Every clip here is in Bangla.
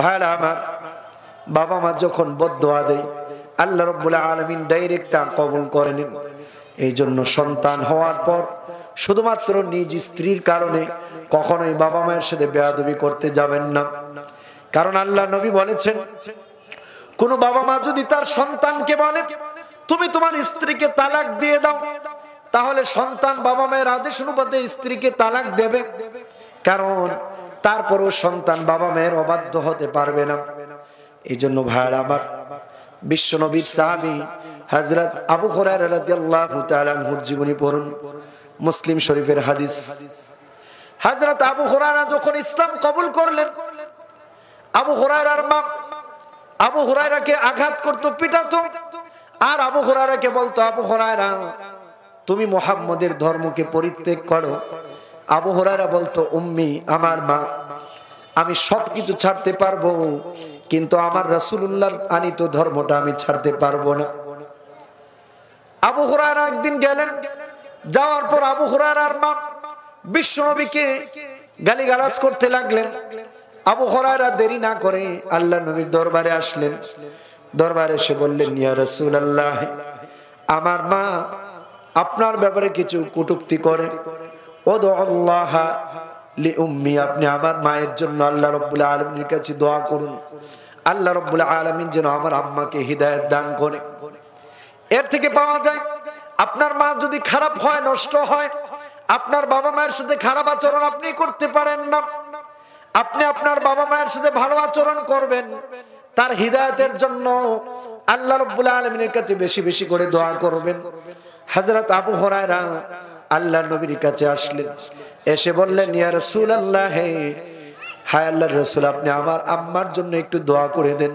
ভাইরা আমার বাবা মা যখন বদোয়া দেয় আল্লাহ রব্বুল্লাহ আলমিন ডাইরেক্ট তা কবল করে এই জন্য সন্তান হওয়ার পর শুধুমাত্র নিজ স্ত্রীর কারণে কখনোই বাবা মায়ের সাথে বেয়াদবি করতে যাবেন না কারণ আল্লাহ নবী বলেছেন কোন বাবা মা যদি তার সন্তানকে বলে তুমি তোমার স্ত্রীকে তালাক দিয়ে দাও তাহলে সন্তান বাবা মায়ের আদেশ অনুপাতে স্ত্রীকে তালাক দেবে কারণ তারপরও সন্তান বাবা মেয়ের অবাধ্য হতে পারবে না এই জন্য ভাইয়ার আমার বিশ্বনবীর সাহাবি হাজরত আবু হরার জীবনী পড়ুন মুসলিম শরীফের হাদিস হাজরত আবু হরারা যখন ইসলাম কবুল করলেন আবু হরার মা আবু হরাইরাকে আঘাত করত পিটাত আর আবু হরাইরাকে বলতো আবু হরাইরা তুমি মোহাম্মদের ধর্মকে পরিত্যাগ করো আবু হরারা বলতো উম্মি আমার মা আমি সব কিছু ছাড়তে পারবো কিন্তু আমার রাসুল্লাহ আনিত ধর্মটা আমি ছাড়তে পারবো না আবু হরারা একদিন গেলেন যাওয়ার পর আবু হরার মা বিশ্বনবীকে গালিগালাজ করতে লাগলেন আবু হরারা দেরি না করে আল্লাহ নবীর দরবারে আসলেন দরবারে এসে বললেন ইয়া রসুল আল্লাহ আমার মা আপনার ব্যাপারে কিছু কটুক্তি করে আপনি আমার মায়ের জন্য আল্লাহ রব্বুল আলমীর কাছে দোয়া করুন আল্লাহ রব্বুল আলমিন যেন আমার আম্মাকে হৃদায়ত দান করে এর থেকে পাওয়া যায় আপনার মা যদি খারাপ হয় নষ্ট হয় আপনার বাবা মায়ের সাথে খারাপ আচরণ আপনি করতে পারেন না আপনি আপনার বাবা মায়ের সাথে ভালো আচরণ করবেন তার হৃদায়তের জন্য আল্লাহ রব্বুল আলমিনের কাছে বেশি বেশি করে দোয়া করবেন হাজরত আবু হরায়রা আল্লাহ নবীর কাছে আসলেন এসে বললেন ইয়া রসুল আল্লাহ হে হায় আল্লাহ রসুল আপনি আমার আম্মার জন্য একটু দোয়া করে দেন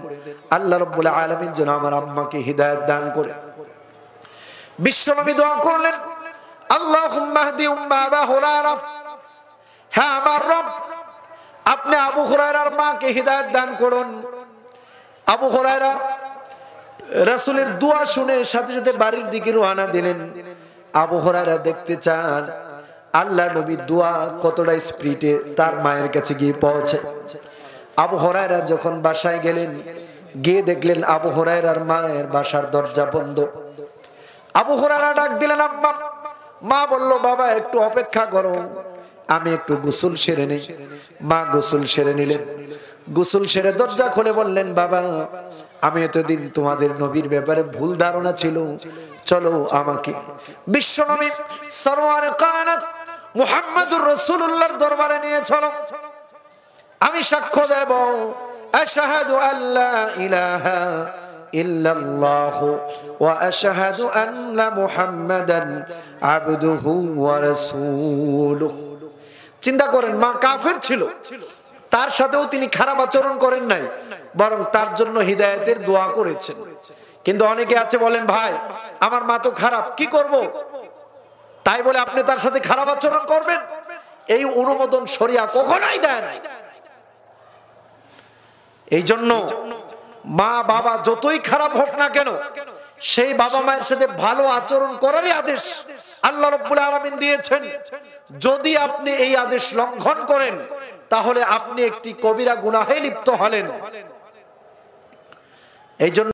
আল্লাহ রব্বুল আলমীর জন্য আমার আম্মাকে হৃদায়ত দান করে বিশ্বনবী দোয়া করলেন আল্লাহ হ্যাঁ আমার রব আপনি আবু হুরায়রার মাকে হৃদায়ত দান করুন আবু হুরায়রা রাসুলের দোয়া শুনে সাথে সাথে বাড়ির দিকে রোহানা দিলেন আবহাওয়ারা দেখতে চান আল্লাহ নবী দোয়া কতটা স্প্রিটে তার মায়ের কাছে গিয়ে পৌঁছে আবহাওয়ারা যখন বাসায় গেলেন গিয়ে দেখলেন আবহাওয়ার মায়ের বাসার দরজা বন্ধ আবহাওয়ারা ডাক দিলেন আব্বা মা বলল বাবা একটু অপেক্ষা করো আমি একটু গোসল সেরে নিই মা গোসল সেরে নিলেন গোসল সেরে দরজা খুলে বললেন বাবা আমি এতদিন তোমাদের নবীর ব্যাপারে ভুল ধারণা ছিল চলো আমাকে বিশ্বনবী সরোয়ার কায়নাত মুহাম্মদুর রাসূলুল্লাহর দরবারে নিয়ে চলো আমি সাক্ষ্য দেব আশহাদু আল্লা ইলাহা ইল্লাল্লাহ ওয়া আশহাদু আন্না মুহাম্মাদান আবদুহু ওয়া চিন্তা করেন মা কাফের ছিল তার সাথেও তিনি খারাপ আচরণ করেন নাই বরং তার জন্য হৃদায়তের দোয়া করেছেন কিন্তু অনেকে আছে বলেন ভাই আমার মা তো খারাপ কি করব। তাই বলে আপনি তার সাথে খারাপ আচরণ করবেন এই অনুমোদন সরিয়া কখনোই দেয় না এই জন্য মা বাবা যতই খারাপ হোক না কেন সেই বাবা মায়ের সাথে ভালো আচরণ করারই আদেশ আল্লাহ রব্বুল আলমিন দিয়েছেন যদি আপনি এই আদেশ লঙ্ঘন করেন তাহলে আপনি একটি কবিরা গুনাহে লিপ্ত হলেন এই জন্য